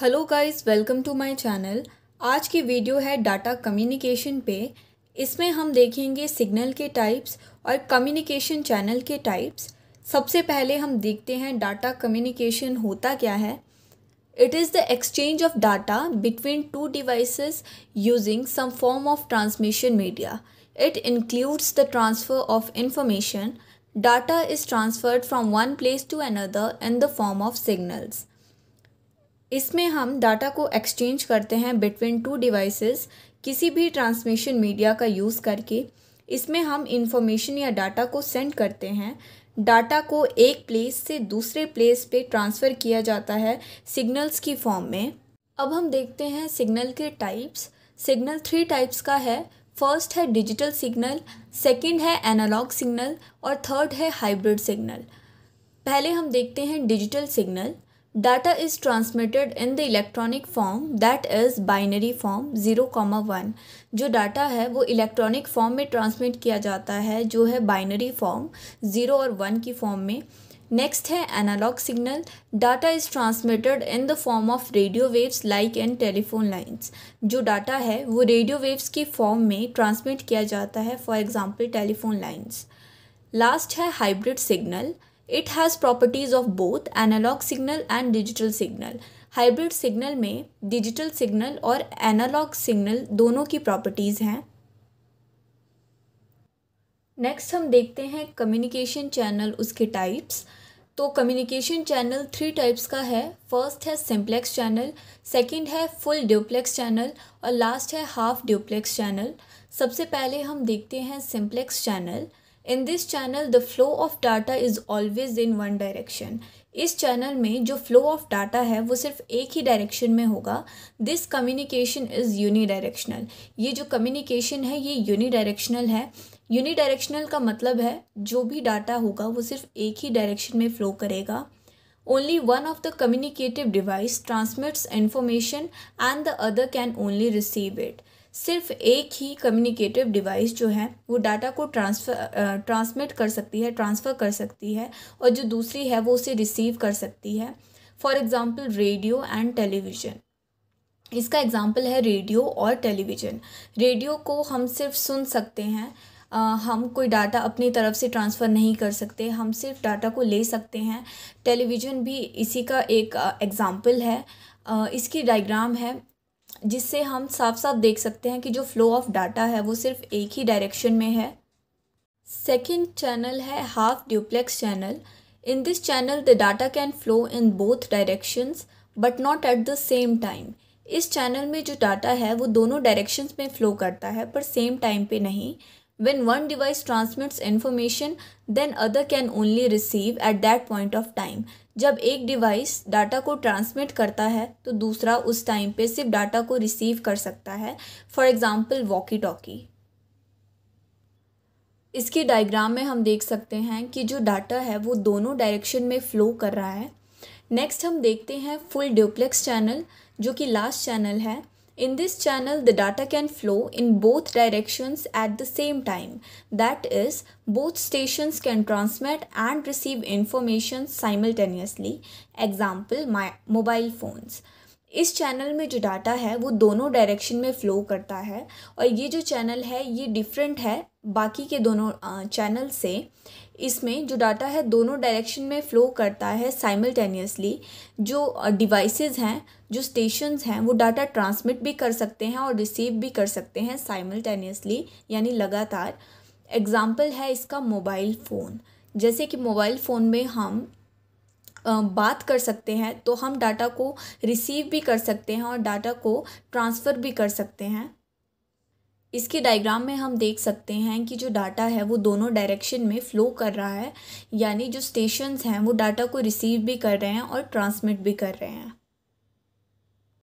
Hello guys welcome to my channel आज की video है डाटा कम्युनिकेशन पे इसमें हम देखेंगे सिग्नल के टाइप्स और कम्युनिकेशन चैनल के टाइप्स सबसे पहले हम देखते हैं डाटा कम्युनिकेशन होता क्या है it is the exchange of data between two devices using some form of transmission media it includes the transfer of information data is transferred from one place to another in the form of signals इसमें हम data को exchange करते हैं between two devices किसी भी transmission media का use करके इसमें हम इंफॉर्मेशन या डाटा को सेंड करते हैं डाटा को एक प्लेस से दूसरे प्लेस पे ट्रांसफ़र किया जाता है सिग्नल्स की फॉर्म में अब हम देखते हैं सिग्नल के टाइप्स सिग्नल थ्री टाइप्स का है फर्स्ट है डिजिटल सिग्नल सेकंड है एनालॉग सिग्नल और थर्ड है हाइब्रिड सिग्नल पहले हम देखते हैं digital signal Data is transmitted in the electronic form that is binary form comma one जो डाटा है वो इलेक्ट्रॉनिक फॉर्म में ट्रांसमिट किया जाता है जो है बाइनरी फॉर्म 0 और 1 की फॉर्म में नेक्स्ट है analogue signal data is transmitted in the form of radio waves like and telephone lines जो डाटा है वो रेडियो वेव्स की फॉर्म में ट्रांसमिट किया जाता है for example telephone lines last है hybrid signal it has properties of both analogue signal and digital signal hybrid signal में डिजिटल सिग्नल और एनालॉग सिग्नल दोनों की प्रॉपर्टीज़ हैं नेक्स्ट हम देखते हैं कम्युनिकेशन चैनल उसके टाइप्स तो कम्युनिकेशन चैनल थ्री टाइप्स का है फर्स्ट है सिम्प्लेक्स चैनल सेकंड है फुल ड्यूप्लेक्स चैनल और लास्ट है हाफ ड्यूप्लेक्स चैनल सबसे पहले हम देखते हैं simplex channel in this channel the flow of data is always in one direction इस चैनल में जो फ्लो ऑफ डाटा है वो सिर्फ एक ही डायरेक्शन में होगा this communication is unidirectional ये जो कम्युनिकेशन है ये यूनी डायरेक्शनल है यूनी डायरेक्शनल का मतलब है जो भी डाटा होगा वो सिर्फ एक ही डायरेक्शन में फ़्लो करेगा only one of the communicative device transmits information and the other can only receive it सिर्फ एक ही कम्युनिकेटिव डिवाइस जो है वो डाटा को ट्रांसफर ट्रांसमिट कर सकती है ट्रांसफ़र कर सकती है और जो दूसरी है वो उसे रिसीव कर सकती है for example radio and television इसका एग्ज़ाम्पल है रेडियो और टेलीविज़न रेडियो को हम सिर्फ सुन सकते हैं हम कोई डाटा अपनी तरफ से ट्रांसफ़र नहीं कर सकते हम सिर्फ डाटा को ले सकते हैं टेलीविज़न भी इसी का एक एग्ज़ाम्पल है इसकी डायग्राम है जिससे हम साफ साफ देख सकते हैं कि जो फ्लो ऑफ डाटा है वो सिर्फ एक ही डायरेक्शन में है सेकेंड चैनल है half duplex channel in this channel the data can flow in both directions but not at the same time इस चैनल में जो डाटा है वो दोनों डायरेक्शंस में फ़्लो करता है पर सेम टाइम पे नहीं when one device transmits information then other can only receive at that point of time जब एक डिवाइस डाटा को ट्रांसमिट करता है तो दूसरा उस टाइम पे सिर्फ डाटा को रिसीव कर सकता है फॉर एग्ज़ाम्पल वॉकी टॉकी इसके डायग्राम में हम देख सकते हैं कि जो डाटा है वो दोनों डायरेक्शन में फ़्लो कर रहा है नेक्स्ट हम देखते हैं फुल ड्यूप्लेक्स चैनल जो कि लास्ट चैनल है In this channel, the data can flow in both directions at the same time. That is, both stations can transmit and receive information simultaneously. Example, my mobile phones. इस channel में जो data है वो दोनों direction में flow करता है और ये जो चैनल है ये डिफरेंट है बाकी के दोनों चैनल से इसमें जो डाटा है दोनों डायरेक्शन में फ़्लो करता है साइमल्टेनियसली जो डिवाइसेस हैं जो स्टेशन हैं वो डाटा ट्रांसमिट भी कर सकते हैं और रिसीव भी कर सकते हैं साइमल्टेनियसली यानी लगातार एग्ज़ाम्पल है इसका मोबाइल फ़ोन जैसे कि मोबाइल फ़ोन में हम बात कर सकते हैं तो हम डाटा को रिसीव भी कर सकते हैं और डाटा को ट्रांसफ़र भी कर सकते हैं इसके डायग्राम में हम देख सकते हैं कि जो डाटा है वो दोनों डायरेक्शन में फ़्लो कर रहा है यानी जो स्टेशंस हैं वो डाटा को रिसीव भी कर रहे हैं और ट्रांसमिट भी कर रहे हैं